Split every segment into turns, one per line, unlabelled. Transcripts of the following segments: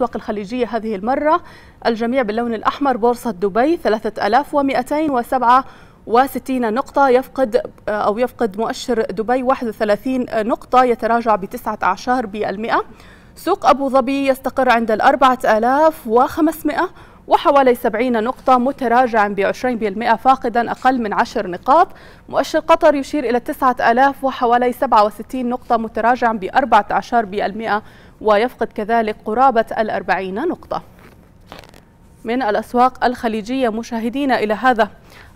الأسواق الخليجية هذه المرة الجميع باللون الأحمر بورصة دبي 3267 نقطة يفقد آه، أو يفقد مؤشر دبي 31 نقطة يتراجع ب 19 بالمئة سوق أبو ظبي يستقر عند الأربعة آلاف وخمسمائة وحوالي 70 نقطة متراجعا ب 20% فاقدا أقل من 10 نقاط مؤشر قطر يشير إلى 9000 وحوالي 67 نقطة متراجعا ب 14% ويفقد كذلك قرابة ال 40 نقطة من الأسواق الخليجية مشاهدين إلى هذا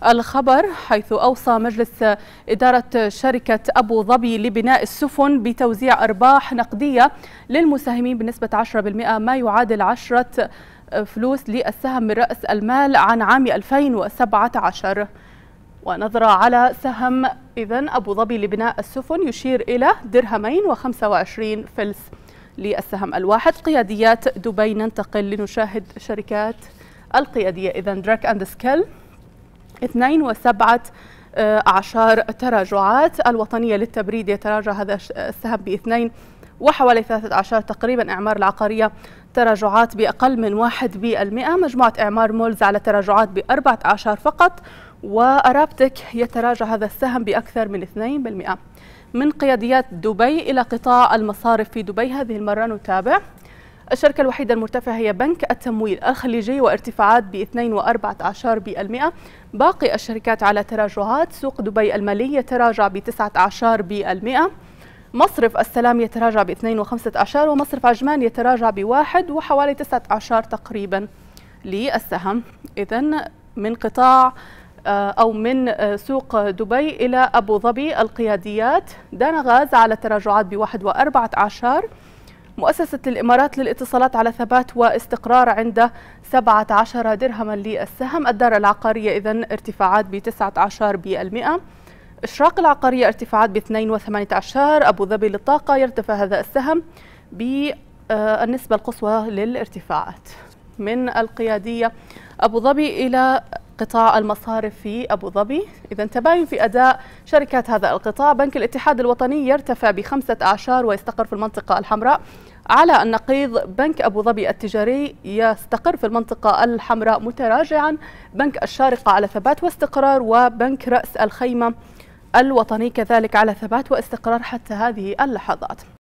الخبر حيث أوصى مجلس إدارة شركة أبو ظبي لبناء السفن بتوزيع أرباح نقدية للمساهمين بنسبة 10% ما يعادل 10 فلوس للسهم من رأس المال عن عام 2017 ونظرة على سهم إذا أبو ظبي لبناء السفن يشير إلى درهمين و25 فلس للسهم الواحد قياديات دبي ننتقل لنشاهد شركات القيادية إذا دراك أند سكيل اثنين وسبعة عشر تراجعات الوطنية للتبريد يتراجع هذا السهم باثنين وحوالي 13 تقريبا إعمار العقارية تراجعات بأقل من 1% مجموعة إعمار مولز على تراجعات ب 14 فقط وأرابتك يتراجع هذا السهم بأكثر من 2% من قياديات دبي إلى قطاع المصارف في دبي هذه المرة نتابع الشركة الوحيدة المرتفعة هي بنك التمويل الخليجي وارتفاعات ب 2.14% باقي الشركات على تراجعات سوق دبي المالي يتراجع ب 19% مصرف السلام يتراجع ب 2.5 ومصرف عجمان يتراجع ب 1 وحوالي 9 أعشار تقريبا للسهم إذا من قطاع آه، أو من آه، سوق دبي إلى أبو ظبي القياديات دانا غاز على تراجعات ب وأربعة مؤسسة الإمارات للاتصالات على ثبات واستقرار عند 17 درهما للسهم الدار العقارية إذا ارتفاعات ب 19 بالمئة إشراق العقارية ارتفعت ب 2.18 أبو ظبي للطاقة يرتفع هذا السهم بالنسبة آه، القصوى للارتفاعات من القيادية أبو ظبي إلى قطاع المصارف في أبو ظبي إذا تباين في أداء شركات هذا القطاع بنك الاتحاد الوطني يرتفع بخمسة أعشار ويستقر في المنطقة الحمراء على النقيض بنك أبو ظبي التجاري يستقر في المنطقة الحمراء متراجعا بنك الشارقة على ثبات واستقرار وبنك رأس الخيمة الوطني كذلك على ثبات واستقرار حتى هذه اللحظات